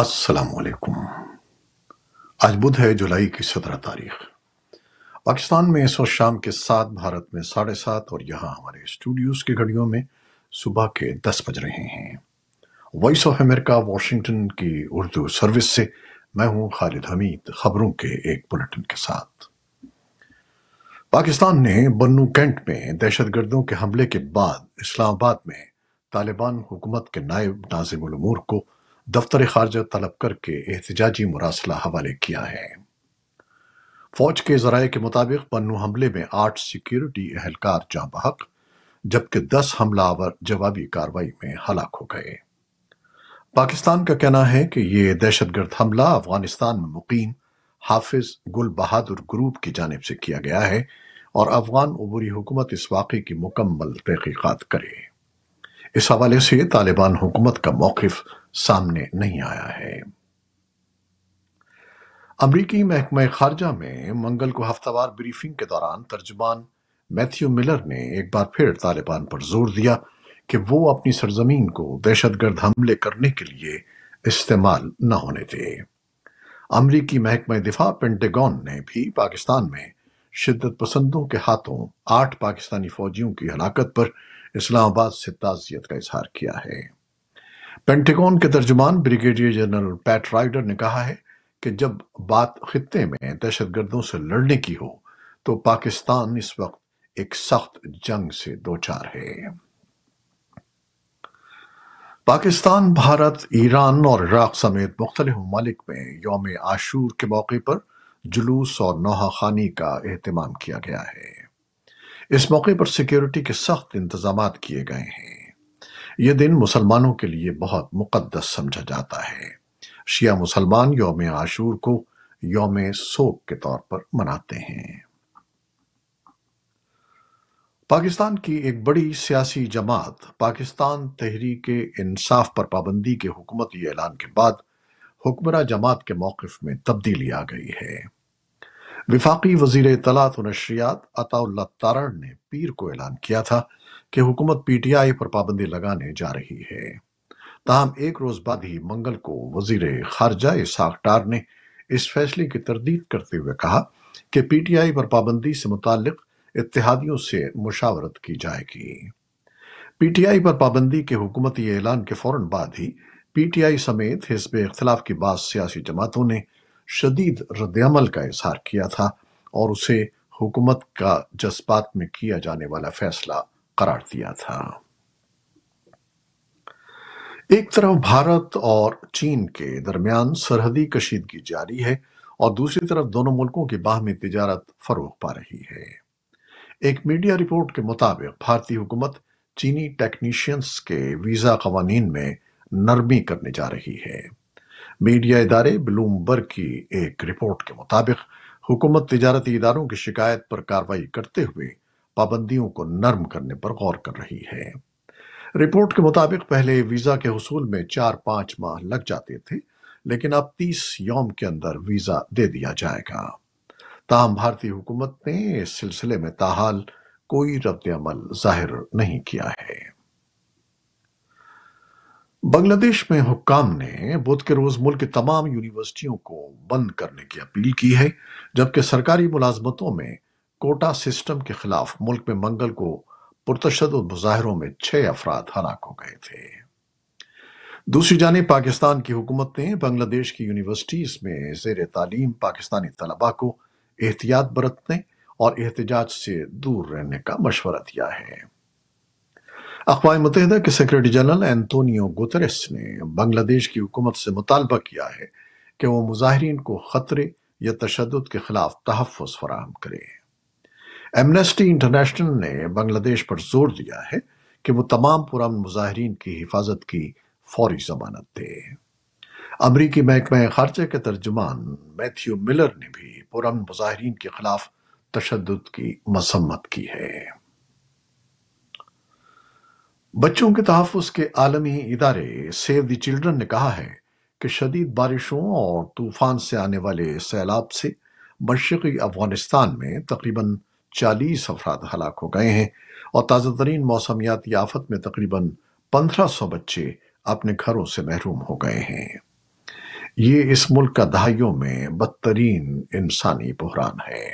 السلام علیکم آج بدھ ہے جولائی کی سترہ تاریخ پاکستان میں اس وقت شام کے ساتھ بھارت میں ساڑھے سات اور یہاں ہمارے اسٹوڈیوز کی گھڑیوں میں صبح کے دس بج رہے ہیں وائس آف امریکہ واشنگٹن کی اردو سروس سے میں ہوں خالد حمید خبروں کے ایک بلٹن کے ساتھ پاکستان نے بنو کینٹ میں دہشت گردوں کے حملے کے بعد اسلام آباد میں طالبان حکومت کے نائب ناظم الامور کو دفتر خارجہ طلب کر کے احتجاجی مراسلہ حوالے کیا ہے فوج کے ذرائع کے مطابق پنو حملے میں آٹھ سیکیورٹی اہلکار جاں بحق جبکہ دس حملہ آور جوابی کارروائی میں ہلاک ہو گئے پاکستان کا کہنا ہے کہ یہ دہشت گرد حملہ افغانستان میں مقیم حافظ گل بہادر گروپ کی جانب سے کیا گیا ہے اور افغان عبوری حکومت اس واقعے کی مکمل تحقیقات کرے اس حوالے سے طالبان حکومت کا موقف سامنے نہیں آیا ہے امریکی محکمہ خارجہ میں منگل کو ہفتہ وار بریفنگ کے دوران ترجمان میتھیو ملر نے ایک بار پھر طالبان پر زور دیا کہ وہ اپنی سرزمین کو دہشت گرد حملے کرنے کے لیے استعمال نہ ہونے دے امریکی محکمہ دفاع پینٹیگون نے بھی پاکستان میں شدت پسندوں کے ہاتھوں آٹھ پاکستانی فوجیوں کی ہلاکت پر اسلام آباد سے تعزیت کا اظہار کیا ہے پینٹیکون کے ترجمان بریگیڈیئر جنرل پیٹ رائڈر نے کہا ہے کہ جب بات خطے میں دہشت گردوں سے لڑنے کی ہو تو پاکستان اس وقت ایک سخت جنگ سے دوچار ہے پاکستان بھارت ایران اور عراق سمیت مختلف ممالک میں یوم عاشور کے موقع پر جلوس اور نوحہ خانی کا اہتمام کیا گیا ہے اس موقع پر سیکیورٹی کے سخت انتظامات کیے گئے ہیں یہ دن مسلمانوں کے لیے بہت مقدس سمجھا جاتا ہے شیعہ مسلمان یوم عاشور کو یوم سوگ کے طور پر مناتے ہیں پاکستان کی ایک بڑی سیاسی جماعت پاکستان تحریک انصاف پر پابندی کے حکومتی اعلان کے بعد حکمراں جماعت کے موقف میں تبدیلی آ گئی ہے وفاقی وزیر اطلاعات و نشریات عطا اللہ تارڑ نے پیر کو اعلان کیا تھا کہ حکومت پی ٹی آئی پر پابندی لگانے جا رہی ہے تاہم ایک روز بعد ہی منگل کو وزیر خارجہ اسحاق ٹار نے اس فیصلے کی تردید کرتے ہوئے کہا کہ پی ٹی آئی پر پابندی سے متعلق اتحادیوں سے مشاورت کی جائے گی پی ٹی آئی پر پابندی کے حکومتی اعلان کے فوراً بعد ہی پی ٹی آئی سمیت حزب اختلاف کی بعض سیاسی جماعتوں نے شدید ردعمل کا اظہار کیا تھا اور اسے حکومت کا جذبات میں کیا جانے والا فیصلہ قرار دیا تھا ایک طرف بھارت اور چین کے درمیان سرحدی کشیدگی جاری ہے اور دوسری طرف دونوں ملکوں کی باہمی تجارت فروغ پا رہی ہے ایک میڈیا رپورٹ کے مطابق بھارتی حکومت چینی ٹیکنیشینز کے ویزا قوانین میں نرمی کرنے جا رہی ہے میڈیا ادارے بلومبرگ کی ایک رپورٹ کے مطابق حکومت تجارتی اداروں کی شکایت پر کاروائی کرتے ہوئے پابندیوں کو نرم کرنے پر غور کر رہی ہے رپورٹ کے مطابق پہلے ویزا کے حصول میں چار پانچ ماہ لگ جاتے تھے لیکن اب تیس یوم کے اندر ویزا دے دیا جائے گا تاہم بھارتی حکومت نے اس سلسلے میں تاحال کوئی رد عمل ظاہر نہیں کیا ہے بنگلہ دیش میں حکام نے بدھ کے روز ملک کی تمام یونیورسٹیوں کو بند کرنے کی اپیل کی ہے جبکہ سرکاری ملازمتوں میں کوٹا سسٹم کے خلاف ملک میں منگل کو پرتشد مظاہروں میں چھ افراد ہلاک ہو گئے تھے دوسری جانب پاکستان کی حکومت نے بنگلہ دیش کی یونیورسٹیز میں زیر تعلیم پاکستانی طلبہ کو احتیاط برتنے اور احتجاج سے دور رہنے کا مشورہ دیا ہے اقوام متحدہ کے سیکرٹری جنرل انتونیو گوترس نے بنگلہ دیش کی حکومت سے مطالبہ کیا ہے کہ وہ مظاہرین کو خطرے یا تشدد کے خلاف تحفظ فراہم کرے ایمنیسٹی انٹرنیشنل نے بنگلہ دیش پر زور دیا ہے کہ وہ تمام پرامن مظاہرین کی حفاظت کی فوری ضمانت دے امریکی محکمہ خارجہ کے ترجمان میتھیو ملر نے بھی پرامن مظاہرین کے خلاف تشدد کی مذمت کی ہے بچوں کے تحفظ کے عالمی ادارے سیو دی چلڈرن نے کہا ہے کہ شدید بارشوں اور طوفان سے آنے والے سیلاب سے مشرقی افغانستان میں تقریباً چالیس افراد ہلاک ہو گئے ہیں اور تازہ ترین موسمیاتی آفت میں تقریباً پندرہ سو بچے اپنے گھروں سے محروم ہو گئے ہیں یہ اس ملک کا دہائیوں میں بدترین انسانی بحران ہے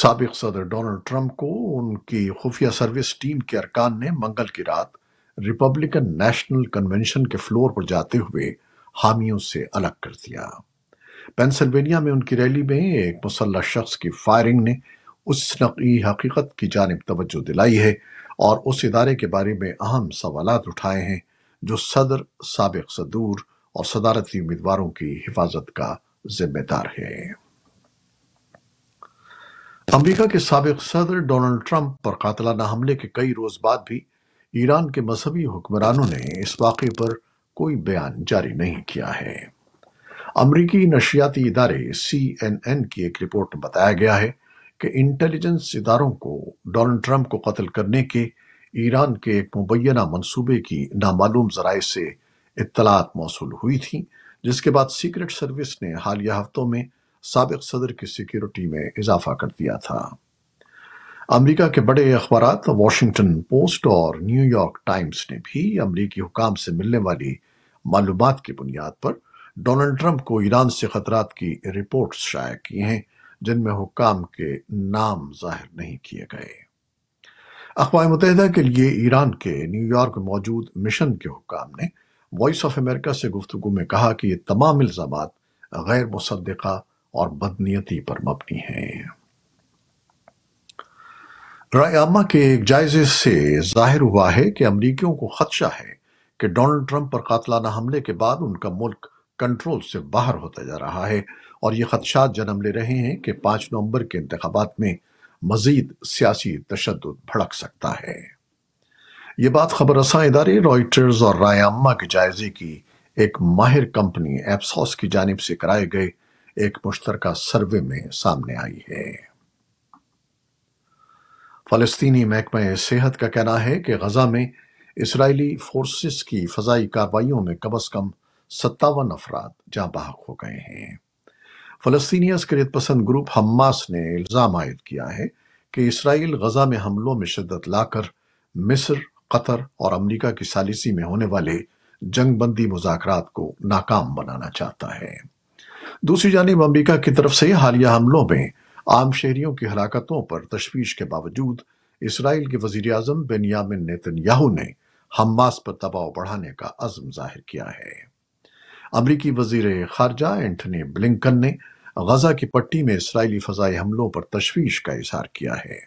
سابق صدر ڈونلڈ ٹرمپ کو ان کی خفیہ سروس ٹیم کے ارکان نے منگل کی رات ریپبلکن نیشنل کنونشن کے فلور پر جاتے ہوئے حامیوں سے الگ کر دیا پینسلوینیا میں ان کی ریلی میں ایک مسلح شخص کی فائرنگ نے اس نقی حقیقت کی جانب توجہ دلائی ہے اور اس ادارے کے بارے میں اہم سوالات اٹھائے ہیں جو صدر سابق صدور اور صدارتی امیدواروں کی حفاظت کا ذمہ دار ہے امریکہ کے سابق صدر ڈونلڈ ٹرمپ پر قاتلانہ حملے کے کئی روز بعد بھی ایران کے مذہبی حکمرانوں نے اس واقعے پر کوئی بیان جاری نہیں کیا ہے امریکی نشیاتی ادارے سی این این کی ایک رپورٹ میں بتایا گیا ہے کہ انٹیلیجنس اداروں کو ڈونلڈ ٹرمپ کو قتل کرنے کے ایران کے ایک مبینہ منصوبے کی نامعلوم ذرائع سے اطلاعات موصول ہوئی تھیں جس کے بعد سیکرٹ سروس نے حالیہ ہفتوں میں سابق صدر کی سیکیورٹی میں اضافہ کر دیا تھا امریکہ کے بڑے اخبارات واشنگٹن پوسٹ اور نیو یارک ٹائمز نے بھی امریکی حکام سے ملنے والی معلومات کی بنیاد پر ڈونلڈ ٹرمپ کو ایران سے خطرات کی رپورٹس شائع کی ہیں جن میں حکام کے نام ظاہر نہیں کیے گئے اقوام متحدہ کے لیے ایران کے نیو یارک موجود مشن کے حکام نے وائس آف امریکہ سے گفتگو میں کہا کہ یہ تمام الزامات غیر مصدقہ اور بدنیتی پر مبنی ہیں رائے عامہ کے ایک جائزے سے ظاہر ہوا ہے کہ امریکیوں کو خدشہ ہے کہ ڈونلڈ ٹرمپ پر قاتلانہ حملے کے بعد ان کا ملک کنٹرول سے باہر ہوتا جا رہا ہے اور یہ خدشات جنم لے رہے ہیں کہ پانچ نومبر کے انتخابات میں مزید سیاسی تشدد بھڑک سکتا ہے یہ بات خبر رساں ادارے رائٹرز اور رائے عامہ کے جائزے کی ایک ماہر کمپنی ایپسوس کی جانب سے کرائے گئے ایک مشترکہ سروے میں سامنے آئی ہے فلسطینی محکمہ صحت کا کہنا ہے کہ غزہ میں اسرائیلی فورسز کی فضائی کارروائیوں میں کم از کم ستاون افراد جاں بحق ہو گئے ہیں فلسطینی اسکریت پسند گروپ حماس نے الزام عائد کیا ہے کہ اسرائیل غزہ میں حملوں میں شدت لاکر مصر قطر اور امریکہ کی ثالثی میں ہونے والے جنگ بندی مذاکرات کو ناکام بنانا چاہتا ہے دوسری جانب امریکہ کی طرف سے حالیہ حملوں میں عام شہریوں کی ہلاکتوں پر تشویش کے باوجود اسرائیل کے وزیر اعظم نیتن یاہو نے حماس پر دباؤ بڑھانے کا عزم ظاہر کیا ہے امریکی وزیر خارجہ اینٹنی بلنکن نے غزہ کی پٹی میں اسرائیلی فضائی حملوں پر تشویش کا اظہار کیا ہے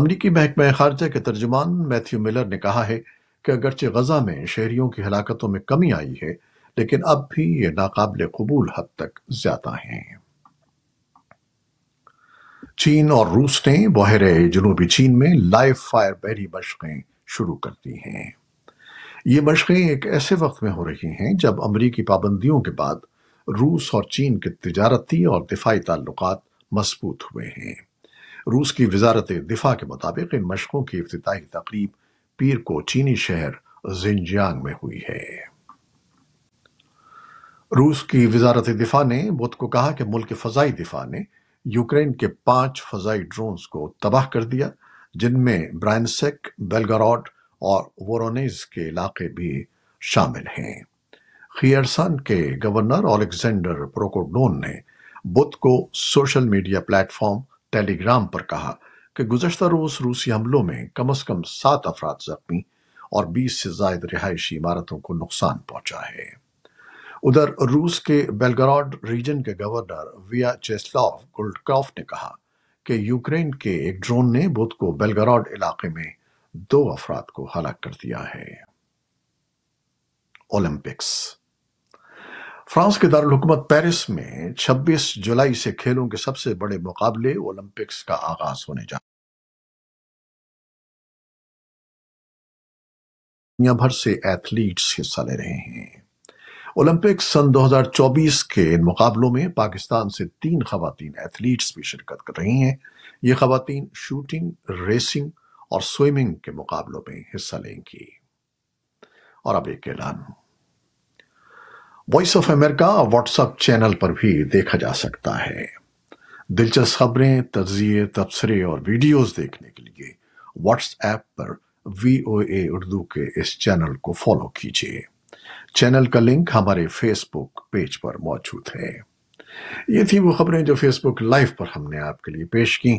امریکی محکمہ خارجہ کے ترجمان میتھیو ملر نے کہا ہے کہ اگرچہ غزہ میں شہریوں کی ہلاکتوں میں کمی آئی ہے لیکن اب بھی یہ ناقابل قبول حد تک زیادہ ہیں چین اور روس نے بحیر جنوبی چین میں لائیو فائر بحری مشقیں شروع کر دی ہیں یہ مشقیں ایک ایسے وقت میں ہو رہی ہیں جب امریکی پابندیوں کے بعد روس اور چین کے تجارتی اور دفاعی تعلقات مضبوط ہوئے ہیں روس کی وزارت دفاع کے مطابق ان مشقوں کی افتتاحی تقریب پیر کو چینی شہر زنجیانگ میں ہوئی ہے روس کی وزارت دفاع نے بدھ کو کہا کہ ملک فضائی دفاع نے یوکرین کے پانچ فضائی ڈرونز کو تباہ کر دیا جن میں برائنسیک بیلگاراڈ اور وورونیز کے علاقے بھی شامل ہیں خیرسان کے گورنر الیگزینڈر پروکوڈون نے بدھ کو social media platform Telegram پر کہا کہ گزشتہ روز روسی حملوں میں کم از کم سات افراد زخمی اور بیس سے زائد رہائشی عمارتوں کو نقصان پہنچا ہے ادھر روس کے بیلگراڈ ریجن کے گورنر ویا چیسلاف گولڈ نے کہا کہ یوکرین کے ایک ڈرون نے بدھ کو بیلگراڈ علاقے میں دو افراد کو ہلاک کر دیا ہے اولمپکس فرانس کے دارالحکومت پیرس میں چھبیس جولائی سے کھیلوں کے سب سے بڑے مقابلے اولمپکس کا آغاز ہونے جا دنیا بھر سے ایتھلیٹس حصہ لے رہے ہیں اولمپک سن دو ہزار چوبیس کے ان مقابلوں میں پاکستان سے تین خواتین ایتھلیٹس بھی شرکت کر رہی ہیں یہ خواتین شوٹنگ ریسنگ اور سوئمنگ کے مقابلوں میں حصہ لیں گی اور اب ایک اعلان Voice of America WhatsApp channel پر بھی دیکھا جا سکتا ہے دلچسپ خبریں تجزیے تبصرے اور ویڈیوز دیکھنے کے لیے واٹس ایپ پر وی او اے اردو کے اس چینل کو فالو کیجیے چینل کا لنک ہمارے فیس بک پیج پر موجود ہے یہ تھی وہ خبریں جو فیس بک لائف پر ہم نے آپ کے لیے پیش کی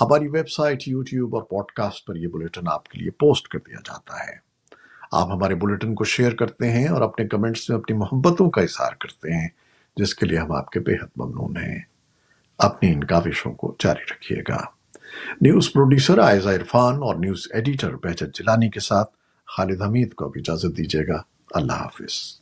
ہماری ویب سائٹ یوٹیوب اور پوڈ کاسٹ پر یہ بلیٹن آپ کے لیے پوسٹ کر دیا جاتا ہے آپ ہمارے بلیٹن کو شیئر کرتے ہیں اور اپنے کمنٹس میں اپنی محبتوں کا اظہار کرتے ہیں جس کے لیے ہم آپ کے بے حد ممنون ہیں اپنی ان کاوشوں کو جاری رکھیے گا نیوز پروڈیوسر آئزہ عرفان اور نیوز ایڈیٹر بہجت جلانی کے ساتھ خالد حمید کو بھی اجازت دیجیے گا Alaves.